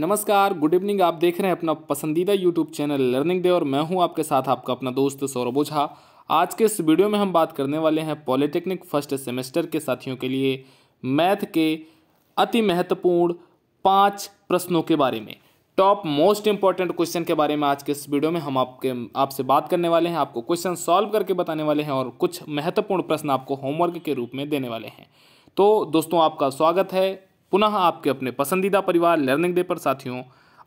नमस्कार good evening आप देख रहे हैं अपना पसंदीदा यूट्यूब चैनल लर्निंग डे और मैं हूं आपके साथ आपका अपना दोस्त सौरभ ओझा आज के इस वीडियो में हम बात करने वाले हैं पॉलिटेक्निक फर्स्ट सेमेस्टर के साथियों के लिए मैथ के अति महत्वपूर्ण पाँच प्रश्नों के बारे में टॉप मोस्ट इंपॉर्टेंट क्वेश्चन के बारे में आज के इस वीडियो में हम आपके आपसे बात करने वाले हैं आपको क्वेश्चन सॉल्व करके बताने वाले हैं और कुछ महत्वपूर्ण प्रश्न आपको होमवर्क के रूप में देने वाले हैं तो दोस्तों आपका स्वागत है पुनः आपके अपने पसंदीदा परिवार लर्निंग डे पर साथियों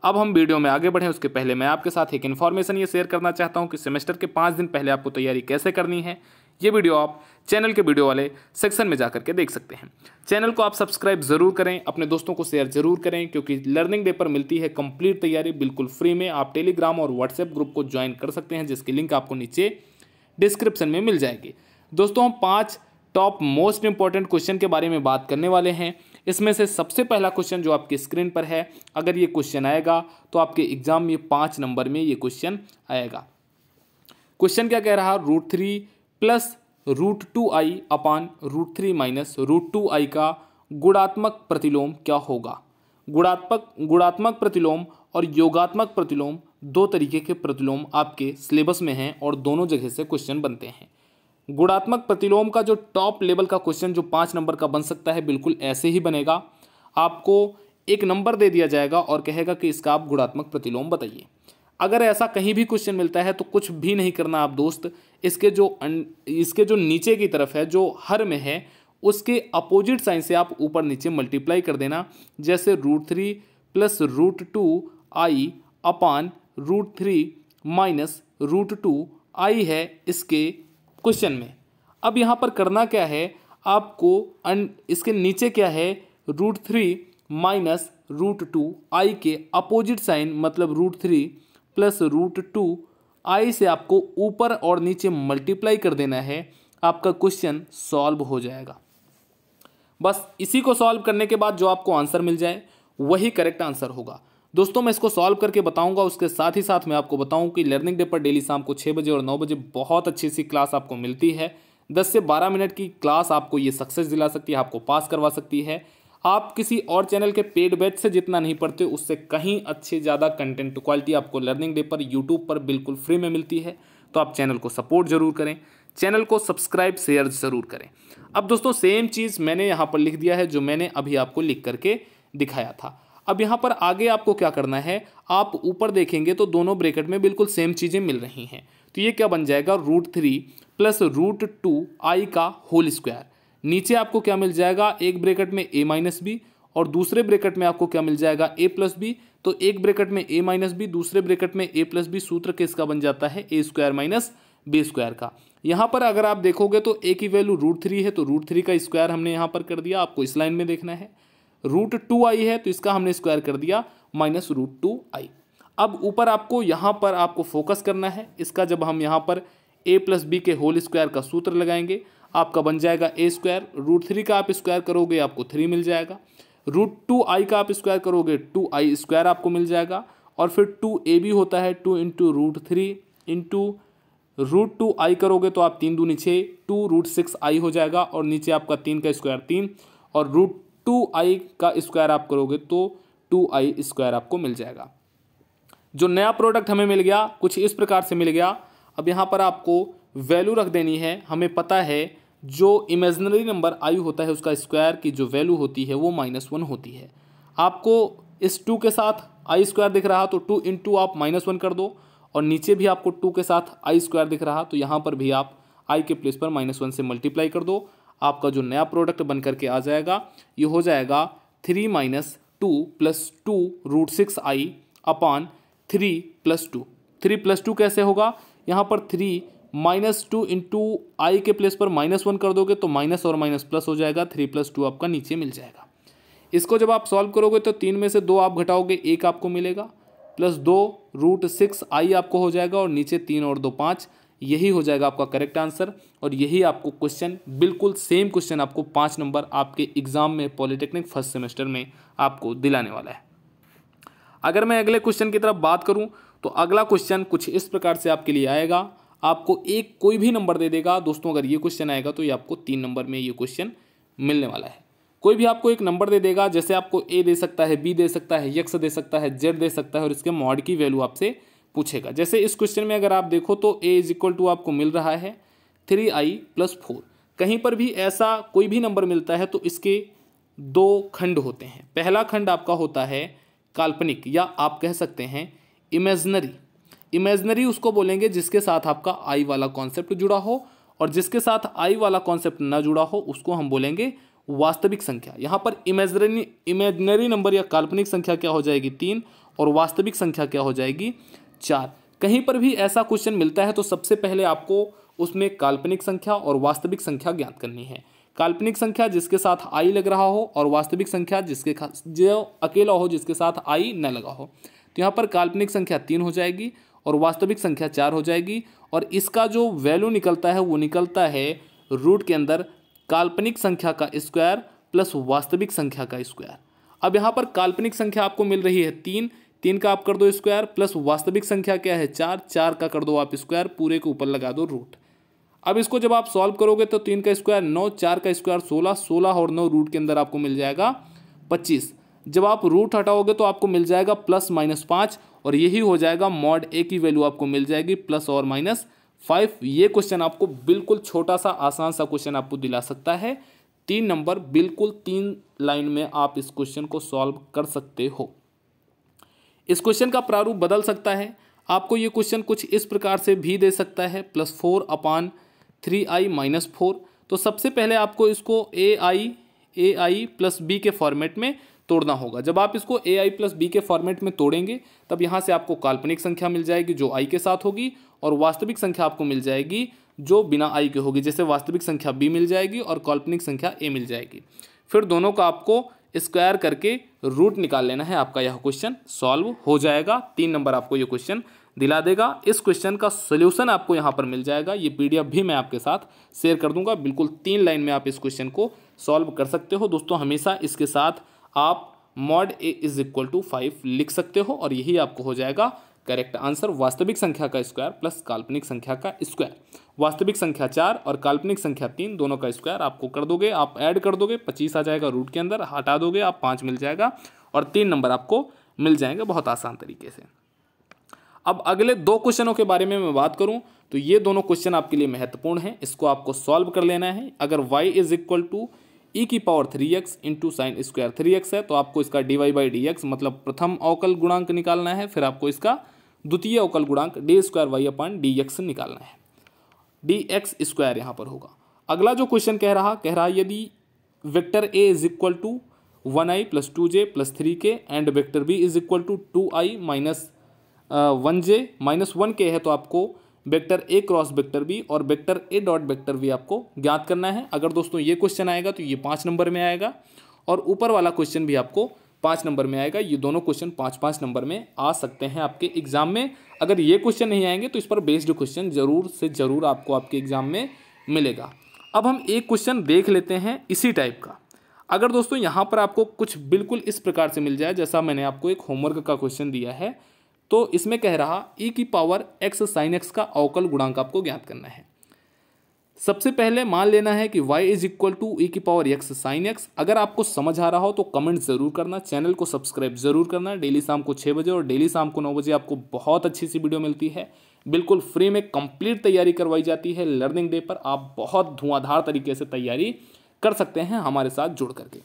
अब हम वीडियो में आगे बढ़ें उसके पहले मैं आपके साथ एक इन्फॉर्मेशन ये शेयर करना चाहता हूँ कि सेमेस्टर के पाँच दिन पहले आपको तैयारी कैसे करनी है ये वीडियो आप चैनल के वीडियो वाले सेक्शन में जा करके देख सकते हैं चैनल को आप सब्सक्राइब ज़रूर करें अपने दोस्तों को शेयर ज़रूर करें क्योंकि लर्निंग डे पर मिलती है कंप्लीट तैयारी बिल्कुल फ्री में आप टेलीग्राम और व्हाट्सएप ग्रुप को ज्वाइन कर सकते हैं जिसकी लिंक आपको नीचे डिस्क्रिप्शन में मिल जाएगी दोस्तों हम पाँच टॉप मोस्ट इंपॉर्टेंट क्वेश्चन के बारे में बात करने वाले हैं इसमें से सबसे पहला क्वेश्चन जो आपके स्क्रीन पर है अगर ये क्वेश्चन आएगा तो आपके एग्जाम में पाँच नंबर में ये क्वेश्चन आएगा क्वेश्चन क्या कह रहा root three plus root two i upon root three minus root two i का गुणात्मक प्रतिलोम क्या होगा गुणात्मक गुणात्मक प्रतिलोम और योगात्मक प्रतिलोम दो तरीके के प्रतिलोम आपके सिलेबस में हैं और दोनों जगह से क्वेश्चन बनते हैं गुणात्मक प्रतिलोम का जो टॉप लेवल का क्वेश्चन जो पाँच नंबर का बन सकता है बिल्कुल ऐसे ही बनेगा आपको एक नंबर दे दिया जाएगा और कहेगा कि इसका आप गुणात्मक प्रतिलोम बताइए अगर ऐसा कहीं भी क्वेश्चन मिलता है तो कुछ भी नहीं करना आप दोस्त इसके जो इसके जो नीचे की तरफ है जो हर में है उसके अपोजिट साइन से आप ऊपर नीचे मल्टीप्लाई कर देना जैसे root three plus root two i upon root three minus root two i है इसके क्वेश्चन में अब यहाँ पर करना क्या है आपको अन इसके नीचे क्या है root three minus root two i के अपोजिट साइन मतलब root three plus root two i से आपको ऊपर और नीचे मल्टीप्लाई कर देना है आपका क्वेश्चन सॉल्व हो जाएगा बस इसी को सॉल्व करने के बाद जो आपको आंसर मिल जाए वही करेक्ट आंसर होगा दोस्तों मैं इसको सॉल्व करके बताऊंगा उसके साथ ही साथ मैं आपको बताऊं कि लर्निंग डे पर डेली शाम को छः बजे और नौ बजे बहुत अच्छी सी क्लास आपको मिलती है दस से बारह मिनट की क्लास आपको ये सक्सेस दिला सकती है आपको पास करवा सकती है आप किसी और चैनल के पेड बैच से जितना नहीं पढ़ते उससे कहीं अच्छे ज़्यादा कंटेंट क्वालिटी आपको लर्निंग डे पर यूट्यूब पर बिल्कुल फ्री में मिलती है तो आप चैनल को सपोर्ट ज़रूर करें चैनल को सब्सक्राइब शेयर ज़रूर करें अब दोस्तों सेम चीज़ मैंने यहाँ पर लिख दिया है जो मैंने अभी आपको लिख करके दिखाया था अब यहाँ पर आगे आपको क्या करना है आप ऊपर देखेंगे तो दोनों ब्रेकेट में बिल्कुल सेम चीज़ें मिल रही हैं तो ये क्या बन जाएगा root three plus root two i का होल स्क्वायर नीचे आपको क्या मिल जाएगा एक ब्रेकेट में ए माइनस बी और दूसरे ब्रेकेट में आपको क्या मिल जाएगा ए प्लस बी तो एक ब्रेकेट में ए माइनस बी दूसरे ब्रेकेट में ए प्लस बी सूत्र किसका बन जाता है a square minus b square का यहाँ पर अगर आप देखोगे तो ए की वैल्यू रूट थ्री है तो रूट थ्री का स्क्वायर हमने यहाँ पर कर दिया आपको इस लाइन में देखना है रूट टू आई है तो इसका हमने स्क्वायर कर दिया माइनस रूट टू आई अब ऊपर आपको यहाँ पर आपको फोकस करना है इसका जब हम यहाँ पर ए प्लस बी के होल स्क्वायर का सूत्र लगाएंगे आपका बन जाएगा ए स्क्वायर रूट थ्री का आप स्क्वायर करोगे आपको थ्री मिल जाएगा रूट टू आई का आप स्क्वायर करोगे टू आई स्क्वायर आपको मिल जाएगा और फिर टू ए भी होता है two into root three into root two i करोगे तो आप तीन दूनी छः टू रूट सिक्स आई हो जाएगा और नीचे आपका तीन का स्क्वायर तीन और रूट टू आई का स्क्वायर आप करोगे तो टू आई स्क्वायर आपको मिल जाएगा जो नया प्रोडक्ट हमें मिल गया कुछ इस प्रकार से मिल गया अब यहाँ पर आपको वैल्यू रख देनी है हमें पता है जो इमेजनरी नंबर आई होता है उसका स्क्वायर की जो वैल्यू होती है वो माइनस वन होती है आपको इस टू के साथ आई स्क्वायर दिख रहा तो टू इन टू आप माइनस वन कर दो और नीचे भी आपको टू के साथ आई स्क्वायर दिख रहा तो यहाँ पर भी आप आई के प्लेस पर माइनस वन से मल्टीप्लाई कर दो आपका जो नया प्रोडक्ट बन करके आ जाएगा ये हो जाएगा three minus two plus two root six i upon three plus two three plus two कैसे होगा यहाँ पर three minus two into i के प्लेस पर माइनस वन कर दोगे तो माइनस और माइनस प्लस हो जाएगा थ्री प्लस टू आपका नीचे मिल जाएगा इसको जब आप सॉल्व करोगे तो तीन में से दो आप घटाओगे एक आपको मिलेगा प्लस दो रूट सिक्स आई आपको हो जाएगा और नीचे तीन और दो पाँच यही हो जाएगा आपका करेक्ट आंसर और यही आपको क्वेश्चन बिल्कुल सेम क्वेश्चन आपको पाँच नंबर आपके एग्ज़ाम में पॉलिटेक्निक फर्स्ट सेमेस्टर में आपको दिलाने वाला है अगर मैं अगले क्वेश्चन की तरफ बात करूं तो अगला क्वेश्चन कुछ इस प्रकार से आपके लिए आएगा आपको एक कोई भी नंबर दे देगा दोस्तों अगर ये क्वेश्चन आएगा तो ये आपको तीन नंबर में ये क्वेश्चन मिलने वाला है कोई भी आपको एक नंबर दे देगा जैसे आपको ए दे सकता है बी दे सकता है यक्स दे सकता है जेड दे सकता है और इसके मॉड की वैल्यू आपसे पूछेगा जैसे इस क्वेश्चन में अगर आप देखो तो ए इज इक्वल टू आपको मिल रहा है थ्री आई प्लस फोर कहीं पर भी ऐसा कोई भी नंबर मिलता है तो इसके दो खंड होते हैं पहला खंड आपका होता है काल्पनिक या आप कह सकते हैं इमेजनरी इमेजनरी उसको बोलेंगे जिसके साथ आपका आई वाला कॉन्सेप्ट जुड़ा हो और जिसके साथ आई वाला कॉन्सेप्ट ना जुड़ा हो उसको हम बोलेंगे वास्तविक संख्या यहाँ पर इमेजनरी इमेजनरी नंबर या काल्पनिक संख्या क्या हो जाएगी तीन और वास्तविक संख्या क्या हो जाएगी चार कहीं पर भी ऐसा क्वेश्चन मिलता है तो सबसे पहले आपको उसमें काल्पनिक संख्या और वास्तविक संख्या ज्ञात करनी है काल्पनिक संख्या जिसके साथ आई लग रहा हो और वास्तविक संख्या जिसके जो अकेला हो जिसके साथ आई न लगा हो तो यहाँ पर काल्पनिक संख्या तीन हो जाएगी और वास्तविक संख्या चार हो जाएगी और इसका जो वैल्यू निकलता है वो निकलता है रूट के अंदर काल्पनिक संख्या का स्क्वायर प्लस वास्तविक संख्या का स्क्वायर अब यहाँ पर काल्पनिक संख्या आपको मिल रही है तीन तीन का आप कर दो स्क्वायर प्लस वास्तविक संख्या क्या है चार चार का कर दो आप स्क्वायर पूरे के ऊपर लगा दो रूट अब इसको जब आप सॉल्व करोगे तो तीन का स्क्वायर नौ चार का स्क्वायर सोलह सोलह और नौ रूट के अंदर आपको मिल जाएगा पच्चीस जब आप रूट हटाओगे तो आपको मिल जाएगा प्लस माइनस पाँच और यही हो जाएगा मॉड ए की वैल्यू आपको मिल जाएगी प्लस और माइनस फाइव ये क्वेश्चन आपको बिल्कुल छोटा सा आसान सा क्वेश्चन आपको दिला सकता है तीन नंबर बिल्कुल तीन लाइन में आप इस क्वेश्चन को सॉल्व कर सकते हो इस क्वेश्चन का प्रारूप बदल सकता है आपको ये क्वेश्चन कुछ इस प्रकार से भी दे सकता है plus four upon three I minus four तो सबसे पहले आपको इसको A I A I plus B के फॉर्मेट में तोड़ना होगा जब आप इसको ए आई प्लस बी के फॉर्मेट में तोड़ेंगे तब यहाँ से आपको काल्पनिक संख्या मिल जाएगी जो आई के साथ होगी और वास्तविक संख्या आपको मिल जाएगी जो बिना आई के होगी जैसे वास्तविक संख्या बी मिल जाएगी और काल्पनिक संख्या ए मिल जाएगी फिर दोनों का आपको स्क्वायर करके रूट निकाल लेना है आपका यह क्वेश्चन सॉल्व हो जाएगा तीन नंबर आपको ये क्वेश्चन दिला देगा इस क्वेश्चन का सोल्यूशन आपको यहाँ पर मिल जाएगा ये पी भी मैं आपके साथ शेयर कर दूंगा बिल्कुल तीन लाइन में आप इस क्वेश्चन को सॉल्व कर सकते हो दोस्तों हमेशा इसके साथ आप mod A is equal to five लिख सकते हो और यही आपको हो जाएगा करेक्ट आंसर वास्तविक संख्या का स्क्वायर प्लस काल्पनिक संख्या का स्क्वायर वास्तविक संख्या चार और काल्पनिक संख्या तीन दोनों का स्क्वायर आपको कर दोगे आप ऐड कर दोगे पच्चीस आ जाएगा रूट के अंदर हटा दोगे आप पाँच मिल जाएगा और तीन नंबर आपको मिल जाएंगे बहुत आसान तरीके से अब अगले दो क्वेश्चनों के बारे में मैं बात करूं तो ये दोनों क्वेश्चन आपके लिए महत्वपूर्ण हैं इसको आपको सॉल्व कर लेना है अगर y is equal to E की power three X into sine square three X है तो आपको इसका D Y by D X मतलब प्रथम अवकल गुणांक निकालना है फिर आपको इसका द्वितीय अवकल गुणांक D square Y upon D X निकालना है डी एक्स स्क्वायर यहाँ पर होगा अगला जो क्वेश्चन कह रहा कह रहा यदि vector A is equal to one I plus two J plus three K and vector B is equal to two I minus one J minus one K है तो आपको vector A cross vector B और vector A dot vector B आपको ज्ञात करना है अगर दोस्तों ये क्वेश्चन आएगा तो ये पाँच नंबर में आएगा और ऊपर वाला क्वेश्चन भी आपको पाँच नंबर में आएगा ये दोनों क्वेश्चन पाँच पाँच नंबर में आ सकते हैं आपके एग्जाम में अगर ये क्वेश्चन नहीं आएंगे तो इस पर बेस्ड क्वेश्चन जरूर से ज़रूर आपको आपके एग्जाम में मिलेगा अब हम एक क्वेश्चन देख लेते हैं इसी टाइप का अगर दोस्तों यहाँ पर आपको कुछ बिल्कुल इस प्रकार से मिल जाए जैसा मैंने आपको एक होमवर्क का क्वेश्चन दिया है तो इसमें कह रहा ई e की पावर एक्स साइन एक्स का अवकल गुणांक आपको ज्ञात करना है सबसे पहले मान लेना है कि y is equal to E की पावर एक्स साइन एक्स अगर आपको समझ आ रहा हो तो कमेंट ज़रूर करना चैनल को सब्सक्राइब ज़रूर करना डेली शाम को छः बजे और डेली शाम को नौ बजे आपको बहुत अच्छी सी वीडियो मिलती है बिल्कुल फ्री में कंप्लीट तैयारी करवाई जाती है लर्निंग डे पर आप बहुत धुआंधार तरीके से तैयारी कर सकते हैं हमारे साथ जुड़ करके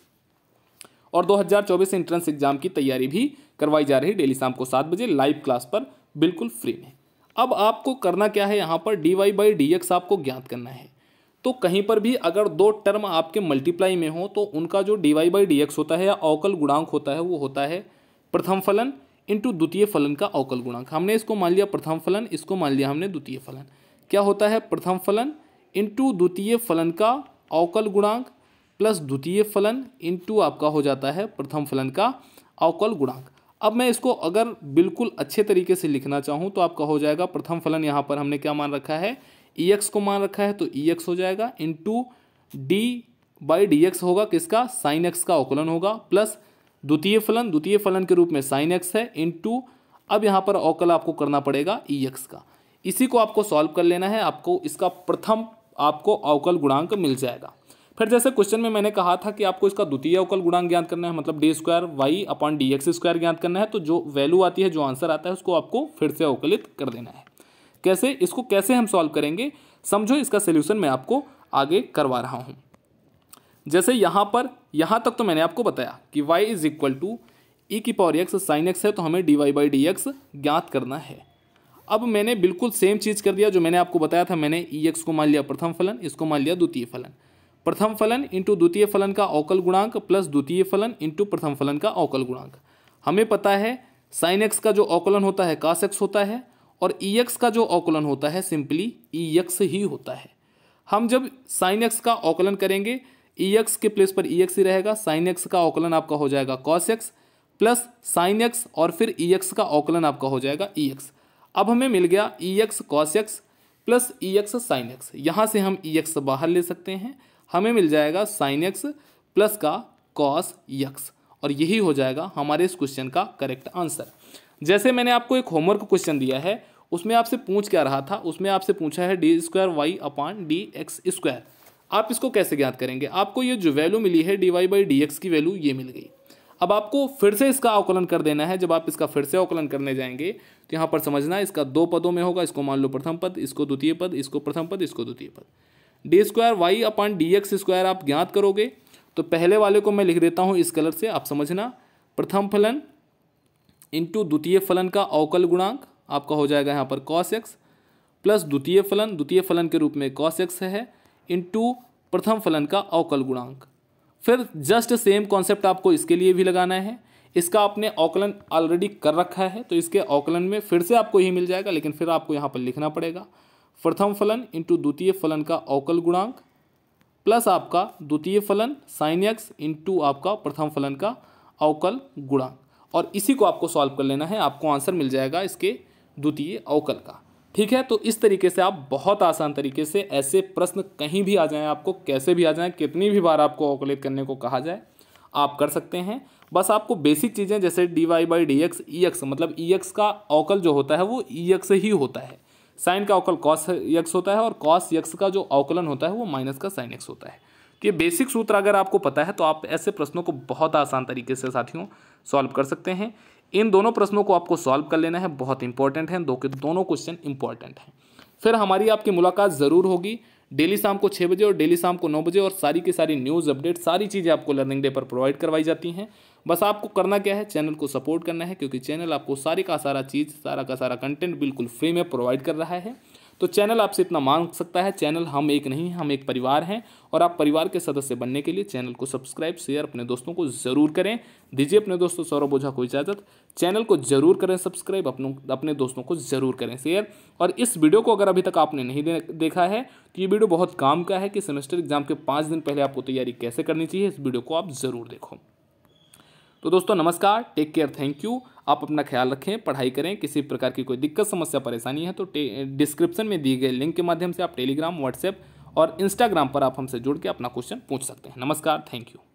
और 2024 एंट्रेंस एग्जाम की तैयारी भी करवाई जा रही है डेली शाम को सात बजे लाइव क्लास पर बिल्कुल फ्री में अब आपको करना क्या है यहाँ पर D Y by D X आपको ज्ञात करना है तो कहीं पर भी अगर दो टर्म आपके मल्टीप्लाई में हो तो उनका जो D Y by D X होता है या अवकल गुणांक होता है वो होता है प्रथम फलन इंटू द्वितीय फलन का अवकल गुणांक हमने इसको मान लिया प्रथम फलन इसको मान लिया हमने द्वितीय फलन क्या होता है प्रथम फलन इंटू द्वितीय फलन का अवकल गुणांक प्लस द्वितीय फलन इंटू आपका हो जाता है प्रथम फलन का अवकल गुणांक अब मैं इसको अगर बिल्कुल अच्छे तरीके से लिखना चाहूँ तो आपका हो जाएगा प्रथम फलन यहाँ पर हमने क्या मान रखा है ई एक्स को मान रखा है तो ई एक्स हो जाएगा into D by D X होगा किसका साइन एक्स का अवकलन होगा प्लस द्वितीय फलन द्वितीय फलन के रूप में साइन एक्स है इन टू अब यहाँ पर अवकल आपको करना पड़ेगा ई एक्स का इसी को आपको सॉल्व कर लेना है आपको इसका प्रथम आपको अवकल गुणांक मिल जाएगा फिर जैसे क्वेश्चन में मैंने कहा था कि आपको इसका द्वितीय अवकल गुणांक ज्ञात करना है मतलब D square Y upon D X square ज्ञात करना है तो जो वैल्यू आती है जो आंसर आता है उसको आपको फिर से अवकलित कर देना है कैसे इसको कैसे हम सॉल्व करेंगे समझो इसका सोल्यूशन मैं आपको आगे करवा रहा हूँ जैसे यहाँ पर यहाँ तक तो मैंने आपको बताया कि Y is equal to E की पावर एक्स साइन एक्स है तो हमें D Y by D X ज्ञात करना है अब मैंने बिल्कुल सेम चीज़ कर दिया जो मैंने आपको बताया था मैंने ई e एक्स को मान लिया प्रथम फलन इसको मान लिया द्वितीय फलन प्रथम फलन इंटू द्वितीय फलन का अवकल गुणांक प्लस द्वितीय फलन इंटू प्रथम फलन का अवकल गुणांक हमें पता है साइन एक्स का जो अवकलन होता है कास एक्स होता है और ई e एक्स का जो अवकलन होता है सिंपली ई एक्स ही होता है हम जब साइन एक्स का अवकलन करेंगे ई e एक्स के प्लेस पर ई e एक्स ही रहेगा साइन एक्स का अवकलन आपका हो जाएगा cos X plus sine X और फिर ई एक्स का अवकलन आपका हो जाएगा ई एक्स अब हमें मिल गया E X cos X plus E X sine X यहाँ से हम ई एक्स बाहर ले सकते हैं हमें मिल जाएगा साइन एक्स प्लस का कॉस यक्स और यही हो जाएगा हमारे इस क्वेश्चन का करेक्ट आंसर जैसे मैंने आपको एक होमवर्क क्वेश्चन दिया है उसमें आपसे पूछ क्या रहा था उसमें आपसे पूछा है D square Y upon D X square आप इसको कैसे ज्ञात करेंगे आपको ये जो वैल्यू मिली है D Y by D X की वैल्यू ये मिल गई अब आपको फिर से इसका अवकलन कर देना है जब आप इसका फिर से अवकलन करने जाएंगे तो यहाँ पर समझना इसका दो पदों में होगा इसको मान लो प्रथम पद इसको द्वितीय पद इसको प्रथम पद इसको द्वितीय पद D square Y upon D X square आप ज्ञात करोगे तो पहले वाले को मैं लिख देता हूँ इस कलर से आप समझना प्रथम फलन इंटू द्वितीय फलन का अवकल गुणांक आपका हो जाएगा यहाँ पर कॉस एक्स प्लस द्वितीय फलन द्वितीय फलन के रूप में कॉस एक्स है इंटू प्रथम फलन का अवकल गुणांक फिर जस्ट सेम कॉन्सेप्ट आपको इसके लिए भी लगाना है इसका आपने औकलन ऑलरेडी कर रखा है तो इसके अवकलन में फिर से आपको यही मिल जाएगा लेकिन फिर आपको यहाँ पर लिखना पड़ेगा प्रथम फलन इंटू द्वितीय फलन का अवकल गुणांक प्लस आपका द्वितीय फलन साइन एक्स इंटू आपका प्रथम फलन का अवकल गुणांक और इसी को आपको सॉल्व कर लेना है आपको आंसर मिल जाएगा इसके द्वितीय अवकल का ठीक है तो इस तरीके से आप बहुत आसान तरीके से ऐसे प्रश्न कहीं भी आ जाएं आपको कैसे भी आ जाएं कितनी भी बार आपको अवकलित करने को कहा जाए आप कर सकते हैं बस आपको बेसिक चीज़ें जैसे D Y by D X E X मतलब ई एक्स का अवकल जो होता है वो ई एक्स ही होता है साइन का अवकल कॉस यक्स होता है और कॉस यक्स का जो अवकलन होता है वो माइनस का साइन एक्स होता है तो ये बेसिक सूत्र अगर आपको पता है तो आप ऐसे प्रश्नों को बहुत आसान तरीके से साथियों सॉल्व कर सकते हैं इन दोनों प्रश्नों को आपको सॉल्व कर लेना है बहुत इंपॉर्टेंट है दो के दोनों क्वेश्चन इंपॉर्टेंट हैं फिर हमारी आपकी मुलाकात ज़रूर होगी डेली शाम को छः बजे और डेली शाम को नौ बजे और सारी की सारी न्यूज़ अपडेट सारी चीज़ें आपको लर्निंग डे पर प्रोवाइड करवाई जाती हैं बस आपको करना क्या है चैनल को सपोर्ट करना है क्योंकि चैनल आपको सारी का सारा चीज़ सारा का सारा कंटेंट बिल्कुल फ्री में प्रोवाइड कर रहा है तो चैनल आपसे इतना मांग सकता है चैनल हम एक नहीं हम एक परिवार हैं और आप परिवार के सदस्य बनने के लिए चैनल को सब्सक्राइब शेयर अपने दोस्तों को ज़रूर करें दीजिए अपने दोस्तों सौरभ ओझा को इजाज़त चैनल को ज़रूर करें सब्सक्राइब अपनों अपने दोस्तों को ज़रूर करें शेयर और इस वीडियो को अगर अभी तक आपने नहीं देखा है तो ये वीडियो बहुत काम का है कि सेमेस्टर एग्जाम के पाँच दिन पहले आपको तैयारी कैसे करनी चाहिए इस वीडियो को आप ज़रूर देखो तो दोस्तों नमस्कार टेक केयर थैंक यू आप अपना ख्याल रखें पढ़ाई करें किसी प्रकार की कोई दिक्कत समस्या परेशानी है तो डिस्क्रिप्शन में दिए गए लिंक के माध्यम से आप टेलीग्राम व्हाट्सएप और इंस्टाग्राम पर आप हमसे जुड़ के अपना क्वेश्चन पूछ सकते हैं नमस्कार थैंक यू